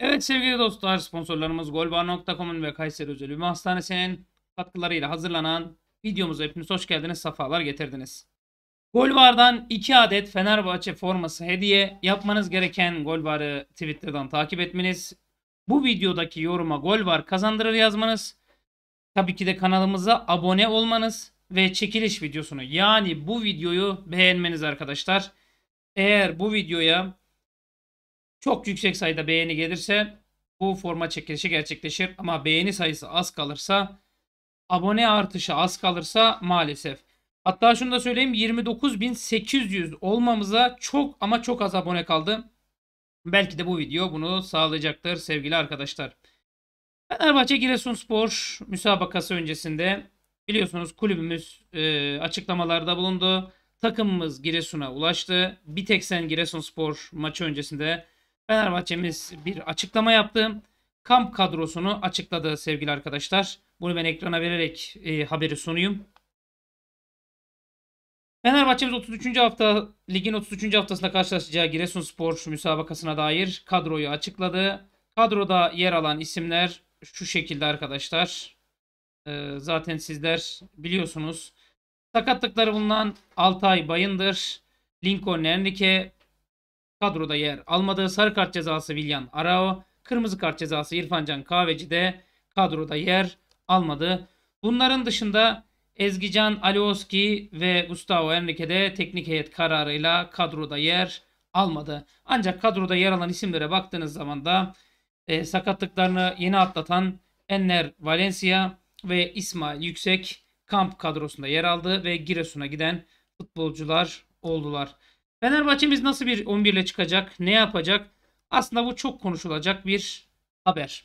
Evet sevgili dostlar sponsorlarımız golbar.com'un ve Kayseri Özel Ümmü Hastanesi'nin katkılarıyla hazırlanan videomuza hepiniz hoş geldiniz, sefalar getirdiniz. Golbar'dan 2 adet Fenerbahçe forması hediye. Yapmanız gereken Golbar'ı Twitter'dan takip etmeniz. Bu videodaki yoruma Golbar kazandırır yazmanız. Tabii ki de kanalımıza abone olmanız ve çekiliş videosunu yani bu videoyu beğenmeniz arkadaşlar. Eğer bu videoya çok yüksek sayıda beğeni gelirse bu forma çekilişi gerçekleşir. Ama beğeni sayısı az kalırsa abone artışı az kalırsa maalesef. Hatta şunu da söyleyeyim 29.800 olmamıza çok ama çok az abone kaldı. Belki de bu video bunu sağlayacaktır sevgili arkadaşlar. Fenerbahçe Giresunspor müsabakası öncesinde biliyorsunuz kulübümüz e, açıklamalarda bulundu. Takımımız Giresun'a ulaştı. Bir tek sen Giresunspor maçı öncesinde Fenerbahçe'miz bir açıklama yaptı. Kamp kadrosunu açıkladı sevgili arkadaşlar. Bunu ben ekrana vererek e, haberi sunayım. Fenerbahçe'miz 33. hafta ligin 33. haftasında karşılaşacağı Giresunspor müsabakasına dair kadroyu açıkladı. Kadroda yer alan isimler şu şekilde arkadaşlar. Ee, zaten sizler biliyorsunuz. Sakatlıkları bulunan Altay Bayındır, Lincoln Enrique, Kadroda yer almadı. Sarı kart cezası Vilyan Arao. Kırmızı kart cezası İrfancan Kahveci de kadroda yer almadı. Bunların dışında Ezgican Alioski ve Gustavo Enrique de teknik heyet kararıyla kadroda yer almadı. Ancak kadroda yer alan isimlere baktığınız zaman da e, sakatlıklarını yeni atlatan Enner Valencia ve İsmail Yüksek kamp kadrosunda yer aldı ve Giresun'a giden futbolcular oldular. Fenerbahçe'miz nasıl bir 11 ile çıkacak? Ne yapacak? Aslında bu çok konuşulacak bir haber.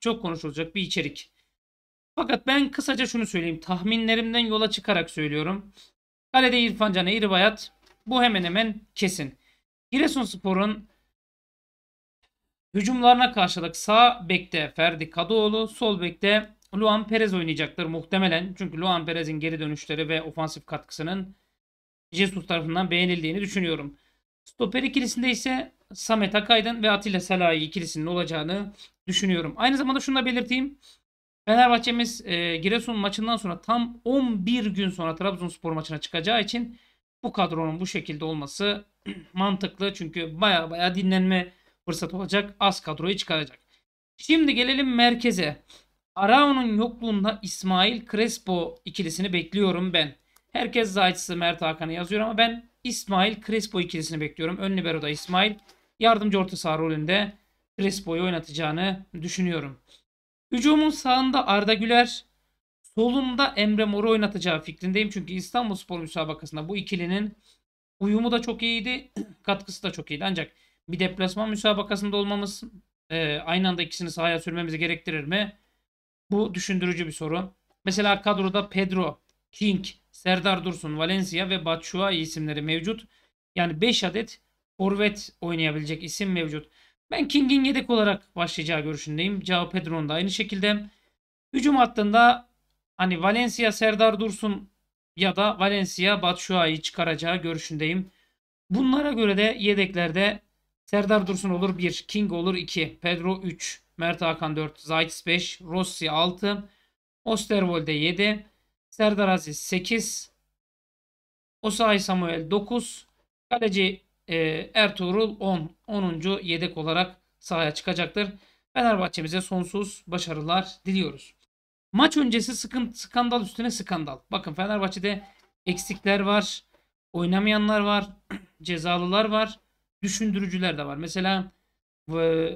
Çok konuşulacak bir içerik. Fakat ben kısaca şunu söyleyeyim. Tahminlerimden yola çıkarak söylüyorum. Kalede İrfan Can'a İri Bu hemen hemen kesin. Giresunspor'un hücumlarına karşılık sağ bekte Ferdi Kadıoğlu, sol bekte Luan Perez oynayacaktır muhtemelen. Çünkü Luan Perez'in geri dönüşleri ve ofansif katkısının Jesus tarafından beğenildiğini düşünüyorum. Stoper ikilisinde ise Samet Akaydın ve Atilla Selahi ikilisinin olacağını düşünüyorum. Aynı zamanda şunu da belirteyim. Fenerbahçe'miz e, Giresun maçından sonra tam 11 gün sonra Trabzonspor maçına çıkacağı için bu kadronun bu şekilde olması mantıklı. Çünkü baya baya dinlenme fırsatı olacak. Az kadroyu çıkaracak. Şimdi gelelim merkeze. Arao'nun yokluğunda İsmail Crespo ikilisini bekliyorum ben. Herkes Zayt'sı Mert Hakan'ı yazıyor ama ben İsmail Crespo ikilisini bekliyorum. Ön libero'da İsmail. Yardımcı orta saha rolünde Crespo'yu oynatacağını düşünüyorum. Hücumun sağında Arda Güler, solunda Emre Mor'u oynatacağı fikrindeyim. Çünkü İstanbul Spor müsabakasında bu ikilinin uyumu da çok iyiydi, katkısı da çok iyiydi. Ancak bir deplasman müsabakasında olmamız e, aynı anda ikisini sahaya sürmemizi gerektirir mi? Bu düşündürücü bir soru. Mesela kadroda Pedro, King, Serdar Dursun, Valencia ve Batshuayi isimleri mevcut. Yani 5 adet forvet oynayabilecek isim mevcut. Ben King'in yedek olarak başlayacağı görüşündeyim. Cao Pedro'nun da aynı şekilde. Hücum hattında hani Valencia Serdar Dursun ya da Valencia Batshuayi çıkaracağı görüşündeyim. Bunlara göre de yedeklerde Serdar Dursun olur 1, King olur 2, Pedro 3, Mert Hakan 4, Zaytis 5, Rossi 6, Osterwolde 7, Serdar Aziz 8. Osayi Samuel 9. Kaleci e, Ertuğrul 10. 10. yedek olarak sahaya çıkacaktır. Fenerbahçe'mize sonsuz başarılar diliyoruz. Maç öncesi sıkın, skandal üstüne skandal. Bakın Fenerbahçe'de eksikler var. Oynamayanlar var. cezalılar var. Düşündürücüler de var. Mesela e,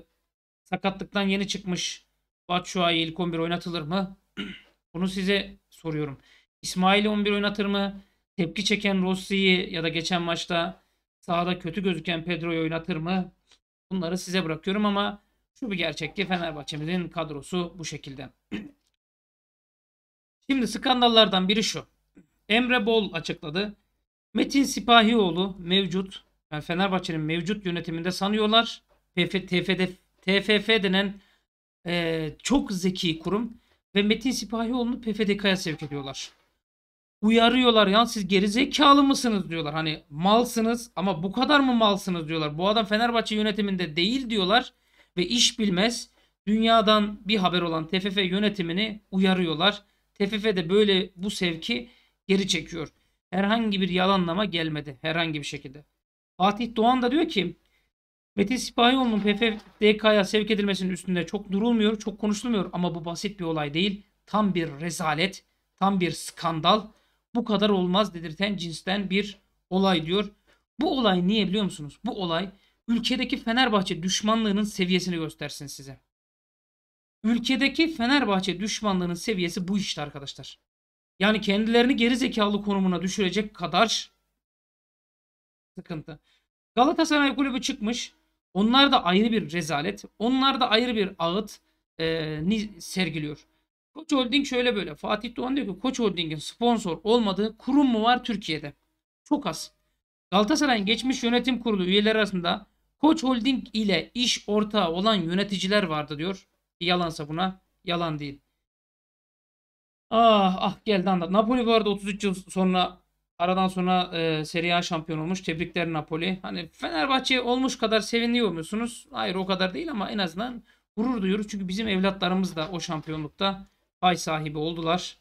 sakatlıktan yeni çıkmış Batshuayi ilk 11 oynatılır mı? Bunu size soruyorum. İsmail'i 11 oynatır mı? Tepki çeken Rossi'yi ya da geçen maçta sahada kötü gözüken Pedro'yu oynatır mı? Bunları size bırakıyorum ama şu bir gerçek ki Fenerbahçe'mizin kadrosu bu şekilde. Şimdi skandallardan biri şu. Emre Bol açıkladı. Metin Sipahioğlu mevcut yani Fenerbahçe'nin mevcut yönetiminde sanıyorlar. TFF, TFF, denen e, çok zeki kurum ve Metin Sipahioğlu'nu PFDK'ya sevk ediyorlar. Uyarıyorlar yani siz gerizekalı mısınız diyorlar. Hani malsınız ama bu kadar mı malsınız diyorlar. Bu adam Fenerbahçe yönetiminde değil diyorlar. Ve iş bilmez dünyadan bir haber olan TFF yönetimini uyarıyorlar. TFF de böyle bu sevki geri çekiyor. Herhangi bir yalanlama gelmedi herhangi bir şekilde. Fatih Doğan da diyor ki Metin Sipahioğlu'nun PFDK'ya sevk edilmesinin üstünde çok durulmuyor, çok konuşulmuyor ama bu basit bir olay değil. Tam bir rezalet, tam bir skandal. Bu kadar olmaz dedirten cinsten bir olay diyor. Bu olay niye biliyor musunuz? Bu olay ülkedeki Fenerbahçe düşmanlığının seviyesini göstersin size. Ülkedeki Fenerbahçe düşmanlığının seviyesi bu işte arkadaşlar. Yani kendilerini geri zekalı konumuna düşürecek kadar sıkıntı. Galatasaray kulübü çıkmış. Onlar da ayrı bir rezalet. Onlar da ayrı bir ağıt e, sergiliyor. Koç Holding şöyle böyle. Fatih Doğan diyor ki Koç Holding'in sponsor olmadığı kurum mu var Türkiye'de? Çok az. Galatasaray'ın geçmiş yönetim kurulu üyeleri arasında Koç Holding ile iş ortağı olan yöneticiler vardı diyor. Yalansa buna yalan değil. Ah ah geldi anda. Napoli bu arada 33 yıl sonra Aradan sonra e, Serie A şampiyon olmuş. Tebrikler Napoli. Hani Fenerbahçe olmuş kadar seviniyor musunuz? Hayır o kadar değil ama en azından gurur duyuyoruz. Çünkü bizim evlatlarımız da o şampiyonlukta pay sahibi oldular.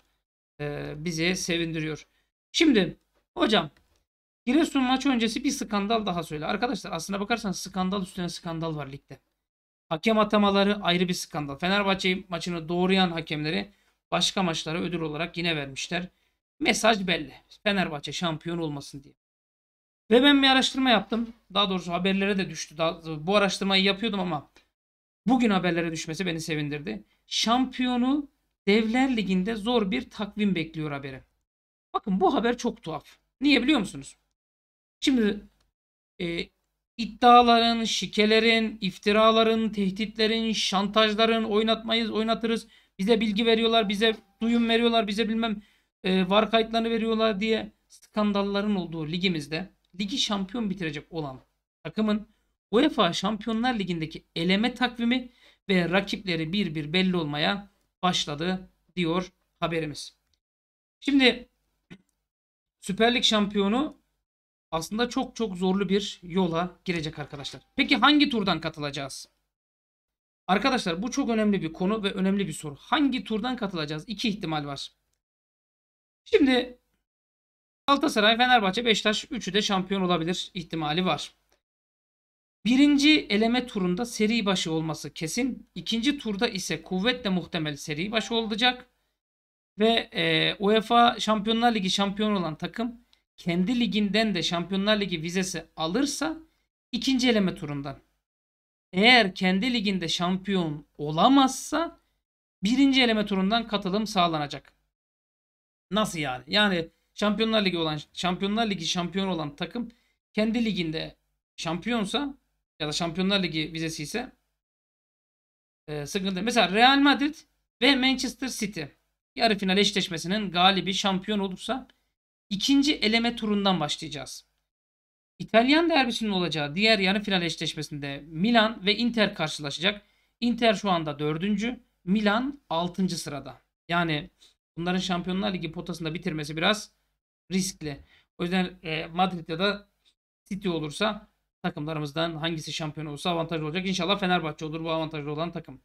E, bizi sevindiriyor. Şimdi hocam Giresun maçı öncesi bir skandal daha söyle. Arkadaşlar aslına bakarsan skandal üstüne skandal var ligde. Hakem atamaları ayrı bir skandal. Fenerbahçe maçını doğrayan hakemleri başka maçlara ödül olarak yine vermişler. Mesaj belli. Fenerbahçe şampiyon olmasın diye. Ve ben bir araştırma yaptım. Daha doğrusu haberlere de düştü. Daha, bu araştırmayı yapıyordum ama bugün haberlere düşmesi beni sevindirdi. Şampiyonu Devler Ligi'nde zor bir takvim bekliyor haberi. Bakın bu haber çok tuhaf. Niye biliyor musunuz? Şimdi e, iddiaların, şikelerin, iftiraların, tehditlerin, şantajların oynatmayız, oynatırız. Bize bilgi veriyorlar, bize duyum veriyorlar, bize bilmem e, var kayıtlarını veriyorlar diye skandalların olduğu ligimizde ligi şampiyon bitirecek olan takımın UEFA Şampiyonlar Ligi'ndeki eleme takvimi ve rakipleri bir bir belli olmaya başladı diyor haberimiz. Şimdi Süper Lig şampiyonu aslında çok çok zorlu bir yola girecek arkadaşlar. Peki hangi turdan katılacağız? Arkadaşlar bu çok önemli bir konu ve önemli bir soru. Hangi turdan katılacağız? İki ihtimal var. Şimdi Galatasaray, Fenerbahçe, Beşiktaş üçü de şampiyon olabilir ihtimali var. Birinci eleme turunda seri başı olması kesin. İkinci turda ise kuvvetle muhtemel seri başı olacak. Ve e, UEFA Şampiyonlar Ligi şampiyon olan takım kendi liginden de Şampiyonlar Ligi vizesi alırsa ikinci eleme turundan. Eğer kendi liginde şampiyon olamazsa birinci eleme turundan katılım sağlanacak. Nasıl yani? Yani Şampiyonlar Ligi olan Şampiyonlar Ligi şampiyon olan takım kendi liginde şampiyonsa ya da Şampiyonlar Ligi vizesi ise e, sıkıntı. Mesela Real Madrid ve Manchester City yarı final eşleşmesinin galibi şampiyon olursa ikinci eleme turundan başlayacağız. İtalyan derbisinin olacağı diğer yarı final eşleşmesinde Milan ve Inter karşılaşacak. Inter şu anda dördüncü, Milan altıncı sırada. Yani bunların Şampiyonlar Ligi potasında bitirmesi biraz riskli. O yüzden e, Madrid ya da City olursa takımlarımızdan hangisi şampiyon olursa avantajlı olacak. İnşallah Fenerbahçe olur bu avantajlı olan takım.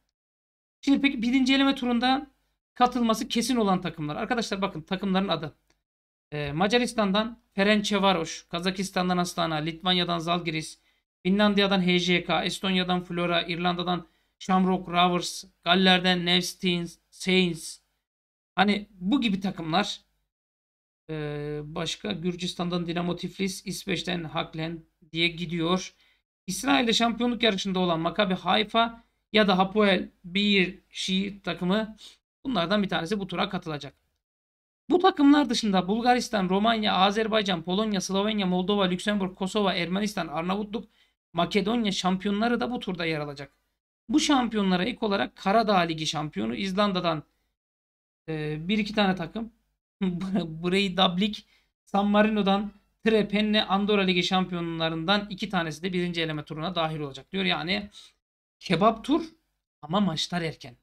Şimdi peki birinci eleme turunda katılması kesin olan takımlar. Arkadaşlar bakın takımların adı. Ee, Macaristan'dan Ferencvaros, Kazakistan'dan Astana, Litvanya'dan Zalgiris, Finlandiya'dan HJK, Estonya'dan Flora, İrlanda'dan Shamrock Rovers, Galler'den Nevstins, Saints, Hani bu gibi takımlar e, başka Gürcistan'dan Dinamo Tiflis, İsveç'ten Haklen diye gidiyor. İsrail'de şampiyonluk yarışında olan Maccabi Haifa ya da Hapoel Bir Şii takımı bunlardan bir tanesi bu tura katılacak. Bu takımlar dışında Bulgaristan, Romanya, Azerbaycan, Polonya, Slovenya, Moldova, Lüksemburg, Kosova, Ermenistan, Arnavutluk, Makedonya şampiyonları da bu turda yer alacak. Bu şampiyonlara ilk olarak Karadağ Ligi şampiyonu İzlanda'dan ee, bir iki tane takım. Burayı Dablik, San Marino'dan, Tre Penne, Andorra Ligi şampiyonlarından iki tanesi de birinci eleme turuna dahil olacak diyor. Yani kebap tur ama maçlar erken.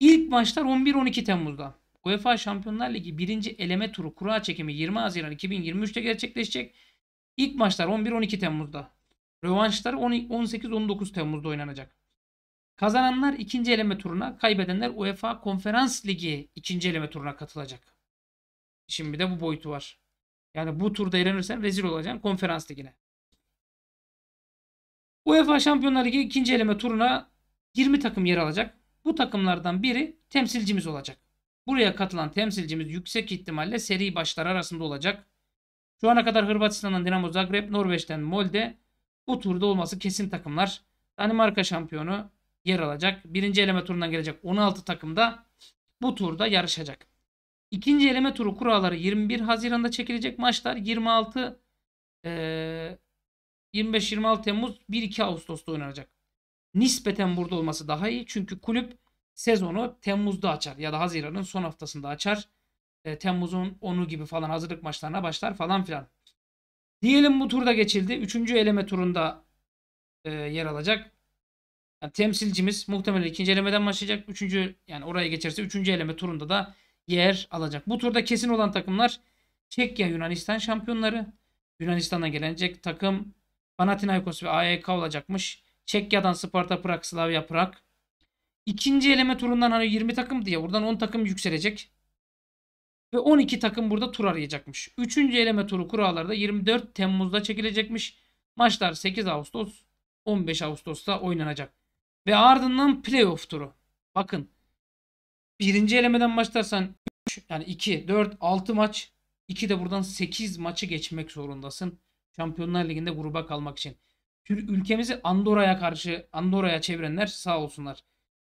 İlk maçlar 11-12 Temmuz'da. UEFA Şampiyonlar Ligi birinci eleme turu kura çekimi 20 Haziran 2023'te gerçekleşecek. İlk maçlar 11-12 Temmuz'da. Rövanşlar 18-19 Temmuz'da oynanacak. Kazananlar ikinci eleme turuna, kaybedenler UEFA Konferans Ligi ikinci eleme turuna katılacak. Şimdi de bu boyutu var. Yani bu turda elenirsen rezil olacaksın konferans ligine. UEFA Şampiyonlar Ligi ikinci eleme turuna 20 takım yer alacak. Bu takımlardan biri temsilcimiz olacak. Buraya katılan temsilcimiz yüksek ihtimalle seri başlar arasında olacak. Şu ana kadar Hırvatistan'dan Dinamo Zagreb, Norveç'ten Molde bu turda olması kesin takımlar. Danimarka şampiyonu, yer alacak. Birinci eleme turundan gelecek 16 takım da bu turda yarışacak. İkinci eleme turu kuralları 21 Haziran'da çekilecek maçlar 26 e, 25-26 Temmuz 1-2 Ağustos'ta oynanacak. Nispeten burada olması daha iyi çünkü kulüp sezonu Temmuz'da açar ya da Haziran'ın son haftasında açar. E, Temmuz'un 10'u gibi falan hazırlık maçlarına başlar falan filan. Diyelim bu turda geçildi. Üçüncü eleme turunda e, yer alacak. Yani temsilcimiz muhtemelen ikinci elemeden başlayacak. Üçüncü yani oraya geçerse üçüncü eleme turunda da yer alacak. Bu turda kesin olan takımlar Çekya Yunanistan şampiyonları. Yunanistan'a gelecek takım Panathinaikos ve AYK olacakmış. Çekya'dan Sparta Prag, Slavia Prag. İkinci eleme turundan hani 20 takım diye buradan 10 takım yükselecek. Ve 12 takım burada tur arayacakmış. Üçüncü eleme turu kurallarda 24 Temmuz'da çekilecekmiş. Maçlar 8 Ağustos, 15 Ağustos'ta oynanacak. Ve ardından playoff turu. Bakın birinci elemeden başlarsan 3 yani 2, 4, 6 maç 2 de buradan 8 maçı geçmek zorundasın. Şampiyonlar Ligi'nde gruba kalmak için. Ülkemizi Andorra'ya karşı Andorra'ya çevirenler sağ olsunlar.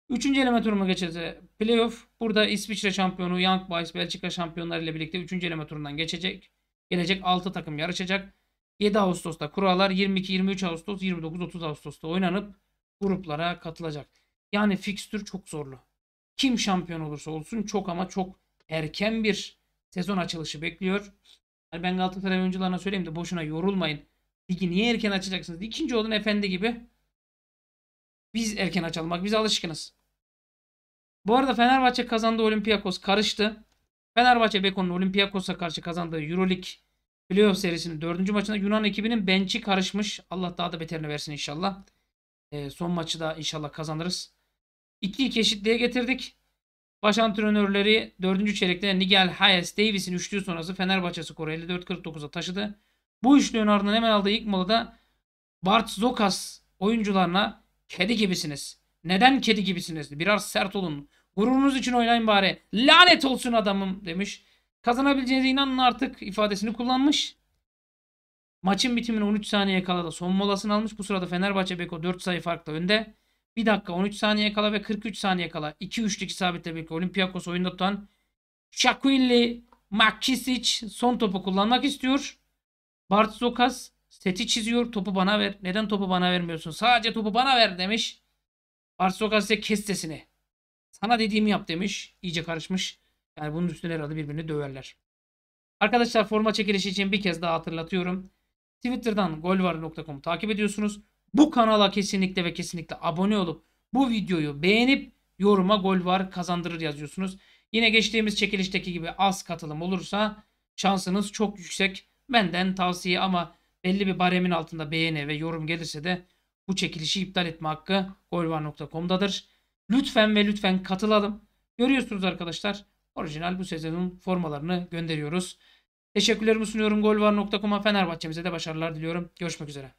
Üçüncü eleme turuna geçeceğiz. Playoff. Burada İsviçre şampiyonu Young Boys Belçika şampiyonları ile birlikte üçüncü eleme turundan geçecek. Gelecek 6 takım yarışacak. 7 Ağustos'ta kurallar 22-23 Ağustos 29-30 Ağustos'ta oynanıp gruplara katılacak. Yani fikstür çok zorlu. Kim şampiyon olursa olsun çok ama çok erken bir sezon açılışı bekliyor. Yani ben Galatasaray oyuncularına söyleyeyim de boşuna yorulmayın. Ligi niye erken açacaksınız? İkinci olun efendi gibi. Biz erken açalım. Bak biz alışkınız. Bu arada Fenerbahçe kazandı Olympiakos karıştı. Fenerbahçe Beko'nun Olympiakos'a karşı kazandığı Euroleague playoff serisinin dördüncü maçında Yunan ekibinin bench'i karışmış. Allah daha da beterini versin inşallah. E, son maçı da inşallah kazanırız. 2-2 eşitliğe getirdik. Baş antrenörleri 4. çeyrekte Nigel Hayes Davis'in üçlüğü sonrası Fenerbahçe skoru 54-49'a taşıdı. Bu üçlüğün ardından hemen aldığı ilk molada Bart Zokas oyuncularına kedi gibisiniz. Neden kedi gibisiniz? Biraz sert olun. Gururunuz için oynayın bari. Lanet olsun adamım demiş. Kazanabileceğinize inanın artık ifadesini kullanmış. Maçın bitimine 13 saniye kala da son molasını almış. Bu sırada Fenerbahçe Beko 4 sayı farkla önde. 1 dakika 13 saniye kala ve 43 saniye kala 2 üçlük isabetle birlikte Olympiakos oyunda tutan Şakuilli Makisic son topu kullanmak istiyor. Bart Zokas seti çiziyor. Topu bana ver. Neden topu bana vermiyorsun? Sadece topu bana ver demiş. Bart Zokas ise kes sesini. Sana dediğimi yap demiş. İyice karışmış. Yani bunun üstüne herhalde birbirini döverler. Arkadaşlar forma çekilişi için bir kez daha hatırlatıyorum. Twitter'dan golvar.com'u takip ediyorsunuz. Bu kanala kesinlikle ve kesinlikle abone olup bu videoyu beğenip yoruma gol var kazandırır yazıyorsunuz. Yine geçtiğimiz çekilişteki gibi az katılım olursa şansınız çok yüksek. Benden tavsiye ama belli bir baremin altında beğeni ve yorum gelirse de bu çekilişi iptal etme hakkı golvar.com'dadır. Lütfen ve lütfen katılalım. Görüyorsunuz arkadaşlar orijinal bu sezonun formalarını gönderiyoruz. Teşekkürlerimi sunuyorum. Golvar.com'a Fenerbahçe'mize de başarılar diliyorum. Görüşmek üzere.